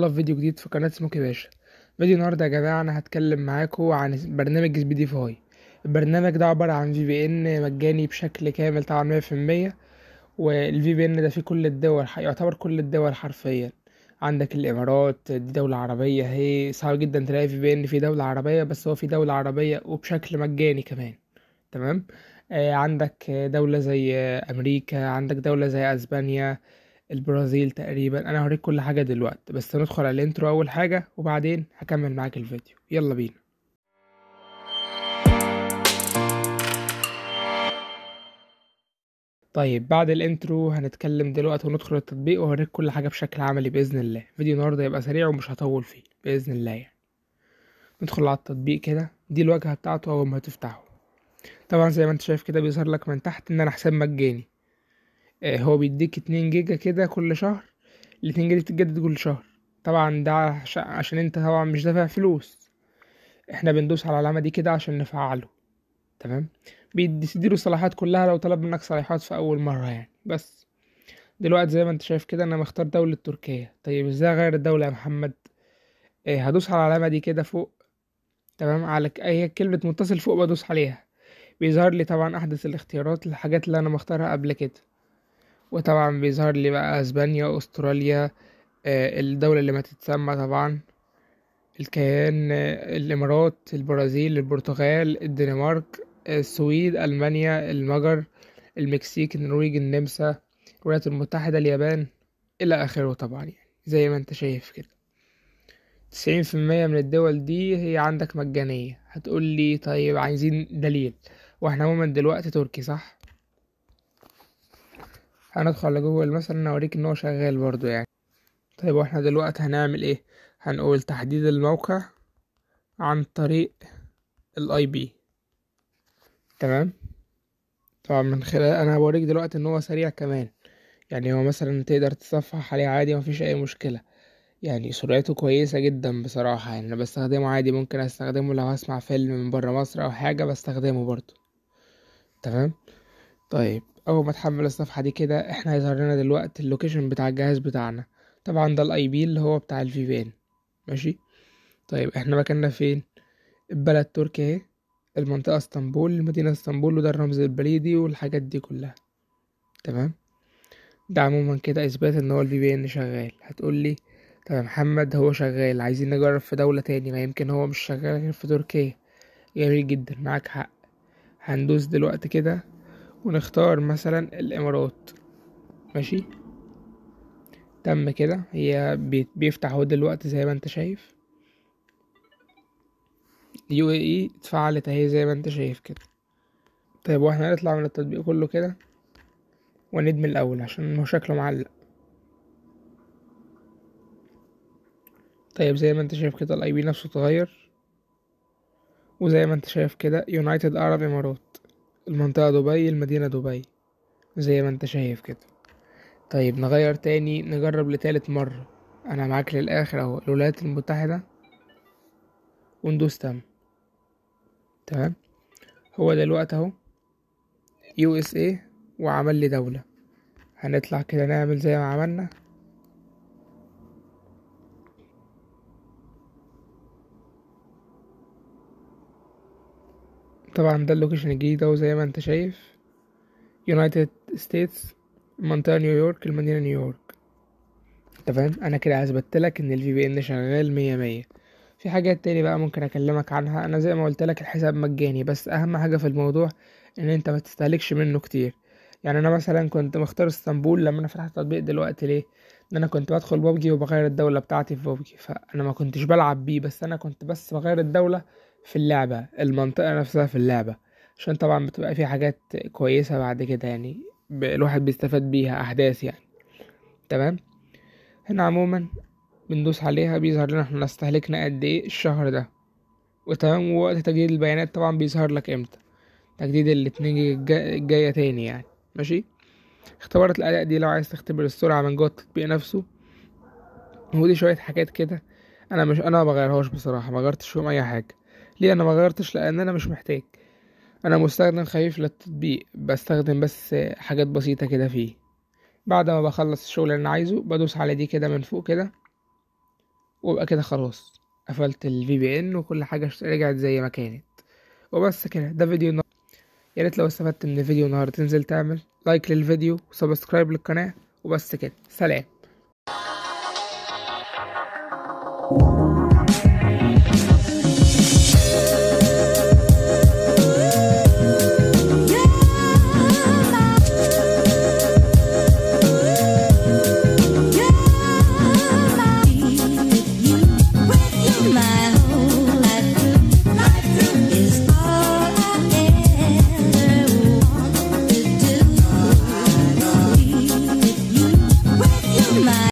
الله في فيديو جديد في قناة سموكي باشا فيديو النهاردة يا جماعة أنا هتكلم معاكم عن برنامج سبي دي فاي البرنامج ده عبارة عن في بي ان مجاني بشكل كامل طبعا مية في المية والفي بي ان ده فيه كل الدول يعتبر كل الدول حرفيا عندك الامارات دي دولة عربية هي صعب جدا تلاقي في بي ان في دولة عربية بس هو في دولة عربية وبشكل مجاني كمان تمام آه، عندك دولة زي امريكا عندك دولة زي اسبانيا البرازيل تقريبا انا هوريك كل حاجه دلوقتي بس ندخل على الانترو اول حاجه وبعدين هكمل معاك الفيديو يلا بينا طيب بعد الانترو هنتكلم دلوقتي وندخل التطبيق وهوريك كل حاجه بشكل عملي باذن الله فيديو النهارده هيبقى سريع ومش هطول فيه باذن الله يعني ندخل على التطبيق كده دي الواجهه بتاعته اول ما تفتحه طبعا زي ما انت شايف كده بيظهر لك من تحت ان انا حساب مجاني آه، هو بيديك اتنين جيجا كده كل شهر الاتنين جيجا بتتجدد كل شهر طبعا ده عشان انت طبعا مش دافع فلوس احنا بندوس على العلامة دي كده عشان نفعله تمام بيديله الصلاحيات كلها لو طلب منك صلاحيات في اول مرة يعني بس دلوقتي زي ما انت شايف كده انا مختار دولة تركيا طيب ازاي اغير الدولة يا محمد إيه هدوس على العلامة دي كده فوق تمام على اي كلمة متصل فوق بدوس عليها بيظهر لي طبعا احدث الاختيارات الحاجات اللي انا مختارها قبل كده وطبعا بيظهر لي بقى اسبانيا استراليا آه، الدولة اللي ما تتسمى طبعا الكيان آه، الامارات البرازيل البرتغال الدنمارك آه، السويد المانيا المجر المكسيك النرويج النمسا الولايات المتحدة اليابان الى اخره طبعا يعني زي ما انت شايف كده تسعين في المية من الدول دي هي عندك مجانية هتقول لي طيب عايزين دليل واحنا عموما دلوقتي تركي صح هندخل لجوه مثلا اوريك ان هو شغال برضو يعني طيب واحنا دلوقتي هنعمل ايه هنقول تحديد الموقع عن طريق الاي بي تمام طبعا من خلال انا هوريك دلوقتي ان هو سريع كمان يعني هو مثلا تقدر تصفح عليه عادي مفيش اي مشكله يعني سرعته كويسه جدا بصراحه يعني انا بستخدمه عادي ممكن استخدمه لو هسمع فيلم من برا مصر او حاجه بستخدمه برضو تمام طيب اول ما تحمل الصفحه دي كده احنا هيظهر لنا دلوقتي اللوكيشن بتاع الجهاز بتاعنا طبعا ده الاي بي اللي هو بتاع الفي بان ماشي طيب احنا مكاننا فين البلد تركيا اهي المنطقه اسطنبول المدينه اسطنبول وده الرمز البريدي والحاجات دي كلها تمام ده عموما كده اثبات ان هو الفي شغال هتقول لي طب يا محمد هو شغال عايزين نجرب في دولة تاني ما يمكن هو مش شغال غير في تركيا جميل جدا معاك حق هندوس دلوقتي كده ونختار مثلا الامارات ماشي تم كده هي بيفتح اهو دلوقتي زي ما انت شايف يو اي اي اتفعلت اهي زي ما انت شايف كده طيب واحنا هنطلع من التطبيق كله كده وندمي الاول عشان هو شكله معلق طيب زي ما انت شايف كده الاي بي نفسه اتغير وزي ما انت شايف كده يونايتد عرب امارات المنطقة دبي المدينة دبي زي ما انت شايف كده طيب نغير تاني نجرب لتالت مرة انا معاك للاخر اهو الولايات المتحدة وندوس تم تمام هو دلوقتي اهو يو اس ايه وعمل لي دولة هنطلع كده نعمل زي ما عملنا طبعا ده اللوكيشن الجديد اهو زي ما انت شايف يونايتد ستيتس منطقة نيويورك المدينة نيويورك انت فاهم انا كده اثبتلك ان الفي بي ان شغال مية مية في حاجات تاني بقى ممكن اكلمك عنها انا زي ما قلت لك الحساب مجاني بس اهم حاجة في الموضوع ان انت ما تستهلكش منه كتير يعني انا مثلا كنت مختار اسطنبول لما انا فتحت التطبيق دلوقتي ليه ان انا كنت بدخل ببجي وبغير الدولة بتاعتي في ببجي فانا ما كنتش بلعب بيه بس انا كنت بس بغير الدولة في اللعبة المنطقة نفسها في اللعبة عشان طبعا بتبقى في حاجات كويسة بعد كده يعني الواحد بيستفاد بيها أحداث يعني تمام هنا عموما بندوس عليها بيظهر لنا احنا استهلكنا قد ايه الشهر ده وتمام ووقت تجديد البيانات طبعا بيظهر لك امتى تجديد الاتنين الجاية تاني يعني ماشي اختبارات الأداء دي لو عايز تختبر السرعة من جوه التطبيق نفسه ودي شوية حاجات كده انا مش انا مبغيرهاش بصراحة مغيرتش فيهم اي حاجة ليه انا ما غيرتش لان انا مش محتاج انا مستخدم خفيف للتطبيق بستخدم بس حاجات بسيطه كده فيه بعد ما بخلص الشغل اللي انا عايزه بدوس على دي كده من فوق كده وابقى كده خلاص قفلت الفي بي ان وكل حاجه رجعت زي ما كانت وبس كده ده فيديو النهارده يا ريت لو استفدت من الفيديو النهارده تنزل تعمل لايك للفيديو وسبسكرايب للقناه وبس كده سلام